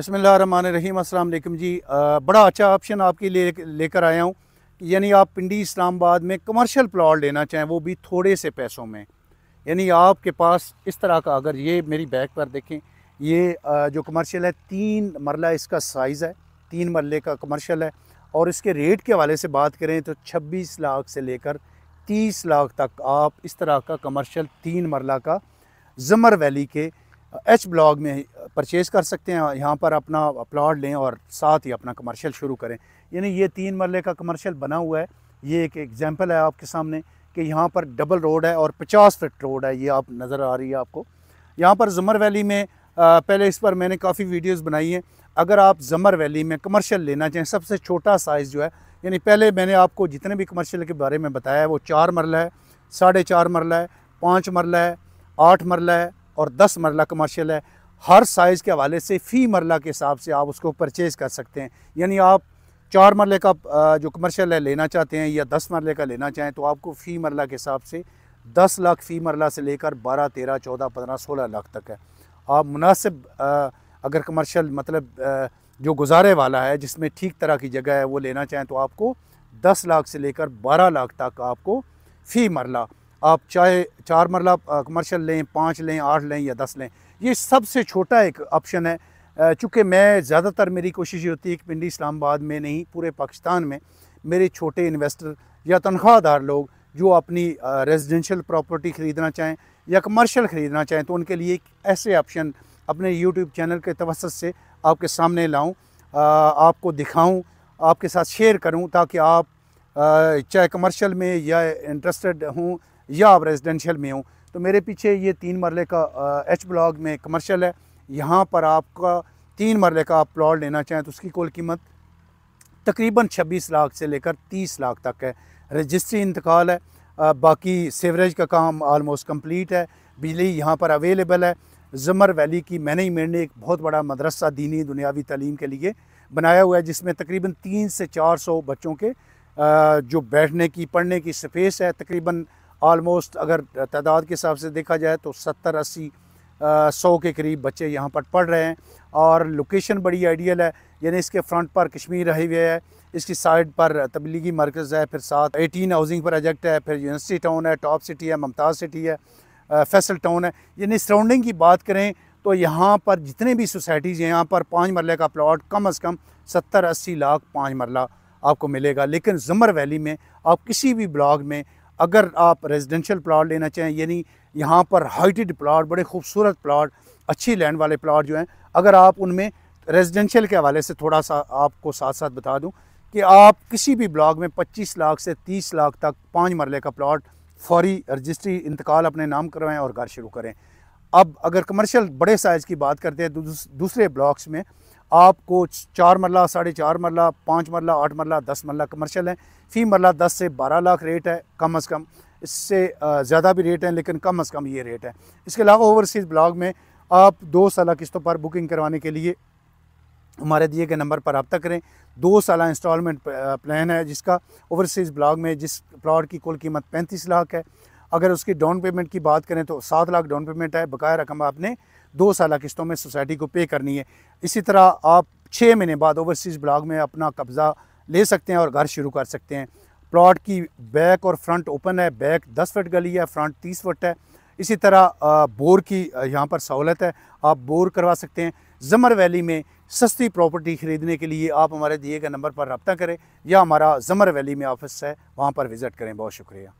बसमीम अल्लाम जी आ, बड़ा अच्छा ऑप्शन आपके लिए लेकर आया हूँ यानी आप पिंडी इस्लामाबाद में कमर्शियल प्लाट लेना चाहें वो भी थोड़े से पैसों में यानी आपके पास इस तरह का अगर ये मेरी बैग पर देखें ये आ, जो कमर्शियल है तीन मरला इसका साइज़ है तीन मरले का कमर्शियल है और इसके रेट के हवाले से बात करें तो छब्बीस लाख से लेकर तीस लाख तक आप इस तरह का कमर्शल तीन मरला का ज़मर वैली के एच ब्लॉक में परचेज़ कर सकते हैं यहाँ पर अपना प्लाट लें और साथ ही अपना कमर्शल शुरू करें यानी ये तीन मरले का कमर्शल बना हुआ है ये एक एग्ज़ाम्पल है आपके सामने कि यहाँ पर डबल रोड है और 50 फिट रोड है ये आप नज़र आ रही है आपको यहाँ पर जमर वैली में आ, पहले इस पर मैंने काफ़ी वीडियोस बनाई हैं अगर आप जमर वैली में कमर्शियल लेना चाहें सबसे छोटा साइज़ जो है यानी पहले मैंने आपको जितने भी कमर्शियल के बारे में बताया है वो चार मरला है साढ़े चार मरला है पाँच मरला है आठ मरला है और दस मरला कमर्शियल है हर साइज़ के हवाले से फ़ी मरला के हिसाब से आप उसको परचेज़ कर सकते हैं यानी आप चार मरले का जो कमर्शल है लेना चाहते हैं या दस मरले का लेना चाहें तो आपको फ़ी मरला के हिसाब से दस लाख फ़ी मरला से लेकर बारह तेरह चौदह पंद्रह सोलह लाख तक है आप मुनासिब अगर कमर्शल मतलब जो गुजारे वाला है जिसमें ठीक तरह की जगह है वो लेना चाहें तो आपको दस लाख से लेकर बारह लाख तक आपको फ़ी मरला आप चाहे चार मरला कमर्शल लें पाँच लें आठ लें या दस लें ये सबसे छोटा एक ऑप्शन है चूँकि मैं ज़्यादातर मेरी कोशिश ये होती है कि पिंडी इस्लामाबाद में नहीं पूरे पाकिस्तान में मेरे छोटे इन्वेस्टर या तनख्वाहदार लोग जो अपनी रेजिडेंशल प्रॉपर्टी ख़रीदना चाहें या कमर्शल ख़रीदना चाहें तो उनके लिए ऐसे ऑप्शन अपने यूट्यूब चैनल के तवसत से आपके सामने लाऊं आपको दिखाऊं आपके साथ शेयर करूं ताकि आप चाहे कमर्शल में या इंटरेस्टेड हों या आप रेजिडेंशियल में हो तो मेरे पीछे ये तीन मरले का एच ब्लॉक में कमर्शल है यहाँ पर आपका तीन मरले का आप प्लॉट लेना चाहें तो उसकी कुल कीमत तकरीबन 26 लाख से लेकर 30 लाख तक है रजिस्ट्री इंतकाल है बाकी सेवरेज का काम आलमोस्ट कंप्लीट है बिजली यहाँ पर अवेलेबल है ज़मर वैली की मैनेजमेंट ने एक बहुत बड़ा मदरसा दीनी दुनियावी तलीम के लिए बनाया हुआ है जिसमें तकरीबन तीन से चार सौ बच्चों के जो बैठने की पढ़ने की स्पेस है तकरीबन ऑलमोस्ट अगर तादाद के हिसाब से देखा जाए तो सत्तर अस्सी सौ के करीब बच्चे यहाँ पर पढ़ रहे हैं और लोकेशन बड़ी आइडियल है यानी इसके फ्रंट पर कश्मीर हाईवे है इसकी साइड पर तबलीगी मरकज़ है फिर साथ एटीन हाउसिंग प्रोजेक्ट है फिर यूनिवर्सिटी टाउन है टॉप सिटी है ममताज़ सिटी है फैसल टाउन है यानी सराउंडिंग की बात करें तो यहाँ पर जितने भी सोसाइटीज़ हैं यहाँ पर पाँच मरले का प्लाट कम अज़ कम सत्तर अस्सी लाख पाँच मरला आपको मिलेगा लेकिन जुमर वैली में आप किसी भी ब्लॉग में अगर आप रेजिडेंशियल प्लाट लेना चाहें यानी यहाँ पर हाइटेड प्लाट बड़े खूबसूरत प्लाट अच्छी लैंड वाले प्लाट जो हैं अगर आप उनमें रेजिडेंशियल के हवाले से थोड़ा सा आपको साथ साथ बता दूं कि आप किसी भी ब्लॉक में 25 लाख से 30 लाख तक पाँच मरले का प्लाट फौरी रजिस्ट्री इंतकाल अपने नाम करवाएँ और घर शुरू करें अब अगर कमर्शियल बड़े साइज़ की बात करते हैं तो दूसरे ब्लॉक्स में आपको चार मरला साढ़े चार मरला पाँच मरला आठ मरला दस मरला कमर्शल हैं फ़ी मरला दस से बारह लाख रेट है कम अज़ कम इससे ज़्यादा भी रेट हैं लेकिन कम अज़ कम ये रेट है इसके अलावा ओवरसीज़ ब्लॉग में आप दो साल किस्तों पर बुकिंग करवाने के लिए हमारे दिए गए नंबर पर रबता करें दो साल इंस्टॉलमेंट प्लान है जिसका ओवरसीज़ ब्लॉग में जिस प्लाट की कुल कीमत पैंतीस लाख है अगर उसकी डाउन पेमेंट की बात करें तो सात लाख डाउन पेमेंट है बकाया रकम आपने दो साल किस्तों में सोसाइटी को पे करनी है इसी तरह आप छः महीने बाद ओवरसीज़ ब्लॉक में अपना कब्ज़ा ले सकते हैं और घर शुरू कर सकते हैं प्लॉट की बैक और फ्रंट ओपन है बैक दस फट गली है फ्रंट तीस फट है इसी तरह बोर की यहाँ पर सहूलत है आप बोर करवा सकते हैं जमर वैली में सस्ती प्रॉपर्टी ख़रीदने के लिए आप हमारे दिए गए नंबर पर रबता करें या हमारा जमर वैली में ऑफिस है वहाँ पर विज़िट करें बहुत शुक्रिया